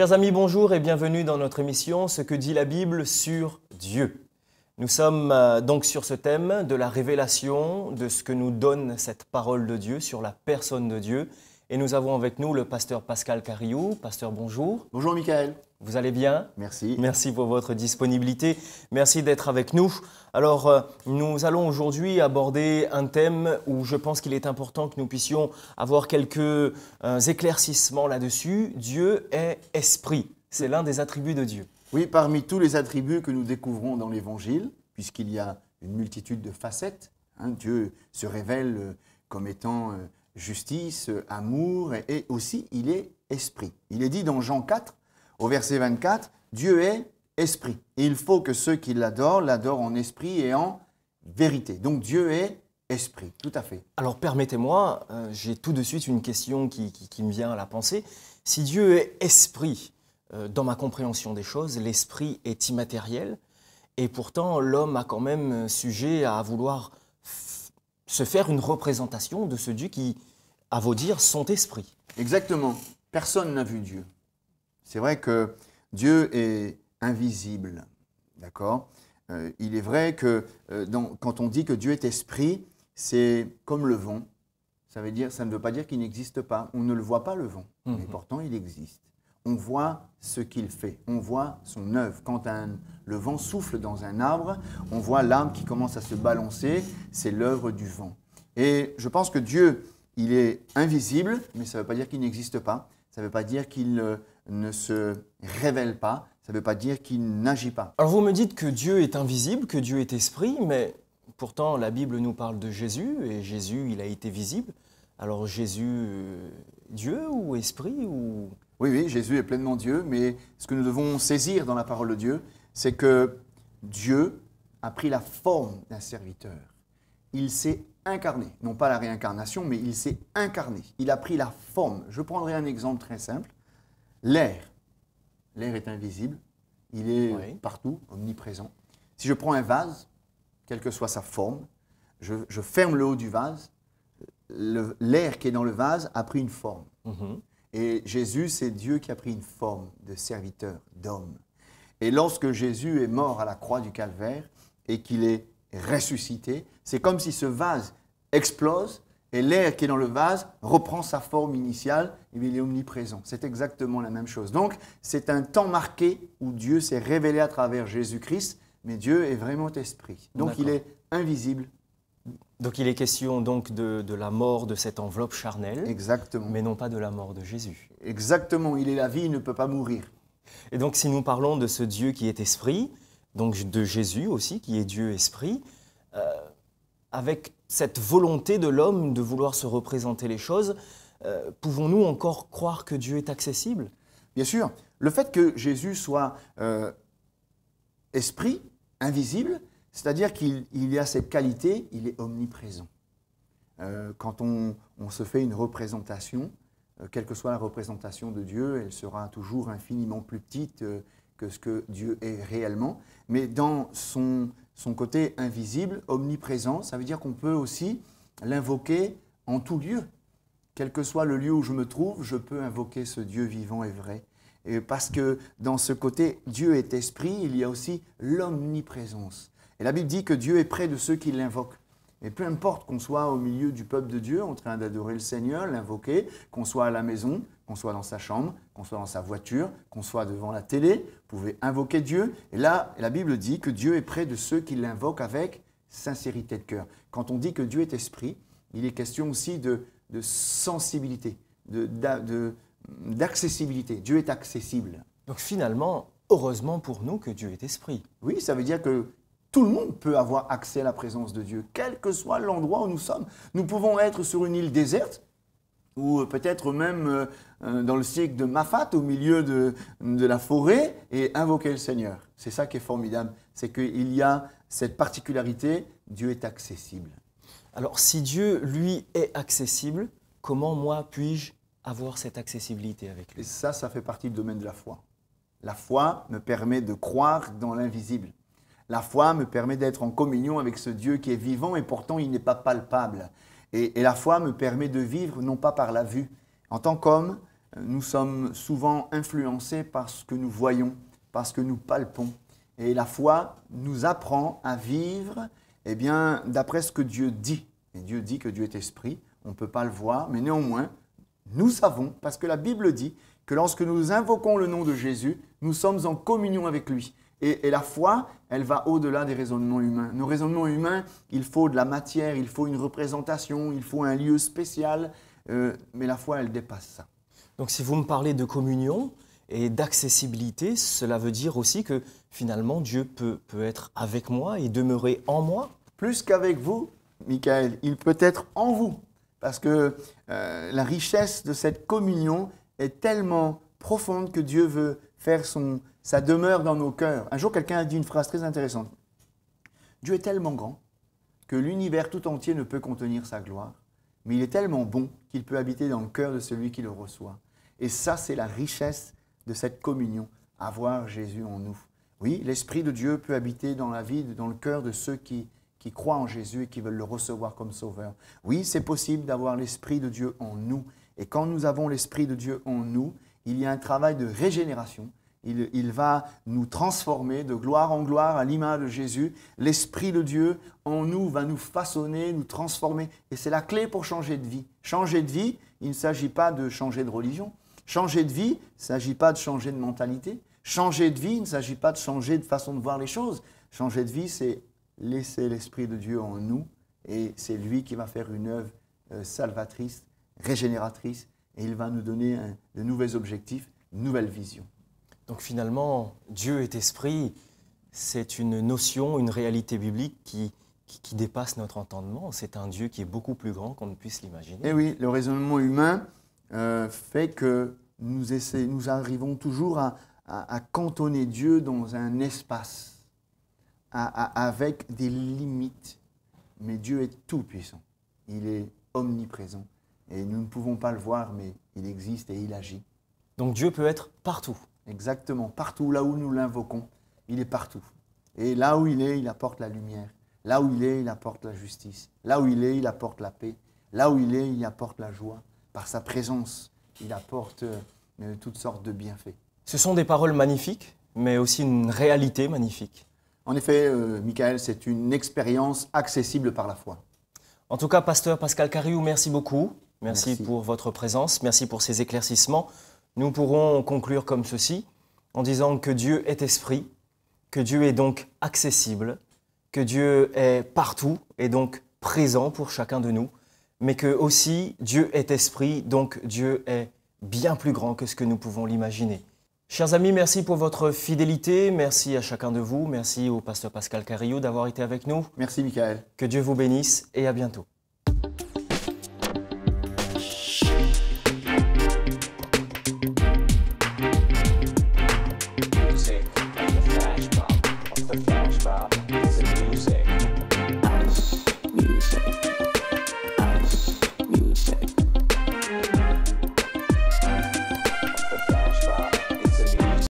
Chers amis, bonjour et bienvenue dans notre émission Ce que dit la Bible sur Dieu. Nous sommes euh, donc sur ce thème de la révélation, de ce que nous donne cette parole de Dieu, sur la personne de Dieu et nous avons avec nous le pasteur Pascal Cariou. Pasteur, bonjour. Bonjour Michael. Vous allez bien Merci. Merci pour votre disponibilité. Merci d'être avec nous. Alors, euh, nous allons aujourd'hui aborder un thème où je pense qu'il est important que nous puissions avoir quelques euh, éclaircissements là-dessus. Dieu est esprit. C'est l'un des attributs de Dieu. Oui, parmi tous les attributs que nous découvrons dans l'Évangile, puisqu'il y a une multitude de facettes, hein, Dieu se révèle euh, comme étant justice, amour, et aussi il est esprit. Il est dit dans Jean 4, au verset 24, Dieu est esprit. il faut que ceux qui l'adorent l'adorent en esprit et en vérité. Donc Dieu est esprit, tout à fait. Alors permettez-moi, euh, j'ai tout de suite une question qui, me vient à la pensée. Si Dieu est esprit, euh, dans ma compréhension des choses, l'esprit est immatériel, et pourtant l'homme a quand même sujet à vouloir se faire une représentation de ce Dieu qui, à vous dire son esprit. Exactement. Personne n'a vu Dieu. C'est vrai que Dieu est invisible. D'accord euh, Il est vrai que euh, quand on dit que Dieu est esprit, c'est comme le vent. Ça, veut dire, ça ne veut pas dire qu'il n'existe pas. On ne le voit pas, le vent. Mais mhm. pourtant, il existe. On voit ce qu'il fait. On voit son œuvre. Quand le vent souffle dans un arbre, on voit l'arbre qui commence à se balancer. C'est l'œuvre du vent. Et je pense que Dieu il est invisible, mais ça ne veut pas dire qu'il n'existe pas. Ça ne veut pas dire qu'il euh, ne se révèle pas. Ça ne veut pas dire qu'il n'agit pas. Alors vous me dites que Dieu est invisible, que Dieu est esprit, mais pourtant la Bible nous parle de Jésus, et Jésus, il a été visible. Alors Jésus, euh, Dieu ou esprit ou... Oui, oui, Jésus est pleinement Dieu, mais ce que nous devons saisir dans la parole de Dieu, c'est que Dieu a pris la forme d'un serviteur. Il s'est incarné. Non pas la réincarnation, mais il s'est incarné. Il a pris la forme. Je prendrai un exemple très simple. L'air. L'air est invisible. Il est partout, omniprésent. Si je prends un vase, quelle que soit sa forme, je, ferme le haut du vase, l'air qui est dans le vase a pris une forme. Mhm. Et Jésus, c'est Dieu qui a pris une forme de serviteur, d'homme. Et lorsque Jésus est mort à la croix du calvaire et qu'il est ressuscité, c'est comme si ce vase explose et l'air qui est dans le vase reprend sa forme initiale et il est omniprésent. C'est exactement la même chose. Donc, c'est un temps marqué où Dieu s'est révélé à travers Jésus-Christ, mais Dieu est vraiment esprit. Donc, il est invisible. Donc, il est question donc de, la mort de cette enveloppe charnelle. Exactement. Mais non pas de la mort de Jésus. Exactement. Il est la vie, il ne peut pas mourir. Et donc, si nous parlons de ce Dieu qui est esprit, donc de Jésus aussi, qui est Dieu esprit, euh, avec cette volonté de l'homme de vouloir se représenter les choses, euh, pouvons-nous encore croire que Dieu est accessible Bien sûr. Le fait que Jésus soit euh, esprit, invisible, c'est-à-dire qu'il a cette qualité, il est omniprésent. Euh, quand on, se fait une représentation, quelle que soit la représentation de Dieu, elle sera toujours infiniment plus petite que ce que Dieu est réellement, mais dans son, son côté invisible, omniprésent, ça veut dire qu'on peut aussi l'invoquer en tout lieu. Quel que soit le lieu où je me trouve, je peux invoquer ce Dieu vivant et vrai. Et parce que dans ce côté Dieu est esprit, il y a aussi l'omniprésence. Et la Bible dit que Dieu est près de ceux qui l'invoquent. Et peu importe qu'on soit au milieu du peuple de Dieu, en train d'adorer le Seigneur, l'invoquer, qu'on soit à la maison, qu'on soit dans sa chambre, qu'on soit dans sa voiture, qu'on soit devant la télé, vous pouvez invoquer Dieu. Et là, la Bible dit que Dieu est près de ceux qui l'invoquent avec sincérité de cœur. Quand on dit que Dieu est esprit, il est question aussi de, sensibilité, d'accessibilité. De, Dieu est accessible. Donc finalement, heureusement pour nous que Dieu est esprit. Oui, ça veut dire que tout le monde peut avoir accès à la présence de Dieu, quel que soit l'endroit où nous sommes. Nous pouvons être sur une île déserte, ou peut-être même euh, euh, dans le siècle de Mafat, au milieu de, de la forêt, et invoquer le Seigneur. C'est ça qui est formidable, c'est qu'il y a cette particularité, Dieu est accessible. Alors si Dieu, lui, est accessible, comment moi puis-je avoir cette accessibilité avec lui Et ça, ça fait partie du domaine de la foi. La foi me permet de croire dans l'invisible. La foi me permet d'être en communion avec ce Dieu qui est vivant et pourtant il n'est pas palpable. Et, la foi me permet de vivre non pas par la vue. En tant qu'homme, nous sommes souvent influencés par ce que nous voyons, par ce que nous palpons. Et la foi nous apprend à vivre eh bien, d'après ce que Dieu dit. Et Dieu dit que Dieu est esprit, on ne peut pas le voir, mais néanmoins, nous savons, parce que la Bible dit que lorsque nous invoquons le nom de Jésus, nous sommes en communion avec lui. Et, la foi, elle va au-delà des raisonnements humains. Nos raisonnements humains, il faut de la matière, il faut une représentation, il faut un lieu spécial, euh, mais la foi, elle dépasse ça. Donc si vous me parlez de communion et d'accessibilité, cela veut dire aussi que finalement Dieu peut, peut être avec moi et demeurer en moi Plus qu'avec vous, Michael, il peut être en vous, parce que euh, la richesse de cette communion est tellement profonde que Dieu veut faire son, ça demeure dans nos cœurs. Un jour, quelqu'un a dit une phrase très intéressante. Dieu est tellement grand que l'univers tout entier ne peut contenir sa gloire, mais il est tellement bon qu'il peut habiter dans le cœur de celui qui le reçoit. Et ça, c'est la richesse de cette communion, avoir Jésus en nous. Oui, l'Esprit de Dieu peut habiter dans la vie, dans le cœur de ceux qui, qui croient en Jésus et qui veulent le recevoir comme Sauveur. Oui, c'est possible d'avoir l'Esprit de Dieu en nous. Et quand nous avons l'Esprit de Dieu en nous, il y a un travail de régénération, il, va nous transformer de gloire en gloire à l'image de Jésus. L'Esprit de Dieu en nous va nous façonner, nous transformer. Et c'est la clé pour changer de vie. Changer de vie, il ne s'agit pas de changer de religion. Changer de vie, il ne s'agit pas de changer de mentalité. Changer de vie, il ne s'agit pas de changer de façon de voir les choses. Changer de vie, c'est laisser l'Esprit de Dieu en nous. Et c'est lui qui va faire une œuvre euh, salvatrice, régénératrice. Et il va nous donner de nouveaux objectifs, de nouvelle vision. Donc finalement, Dieu est esprit, c'est une notion, une réalité biblique qui, qui, dépasse notre entendement. C'est un Dieu qui est beaucoup plus grand qu'on ne puisse l'imaginer. Et eh oui, le raisonnement humain euh, fait que nous, nous arrivons toujours à, à, cantonner Dieu dans un espace, avec des limites. Mais Dieu est tout-puissant. Il est omniprésent. Et nous ne pouvons pas le voir, mais il existe et il agit. Donc Dieu peut être partout. Exactement, partout là où nous l'invoquons, il est partout. Et là où il est, il apporte la lumière. Là où il est, il apporte la justice. Là où il est, il apporte la paix. Là où il est, il apporte la joie. Par sa présence, il apporte euh, toutes sortes de bienfaits. Ce sont des paroles magnifiques, mais aussi une réalité magnifique. En effet, euh, Michael, c'est une expérience accessible par la foi. En tout cas, pasteur Pascal Cariou, merci beaucoup. merci, pour votre présence, merci pour ces éclaircissements. Nous pourrons conclure comme ceci, en disant que Dieu est esprit, que Dieu est donc accessible, que Dieu est partout et donc présent pour chacun de nous, mais que aussi Dieu est esprit, donc Dieu est bien plus grand que ce que nous pouvons l'imaginer. Chers amis, merci pour votre fidélité, merci à chacun de vous, merci au pasteur Pascal Carillou d'avoir été avec nous. Merci Michael. Que Dieu vous bénisse et à bientôt.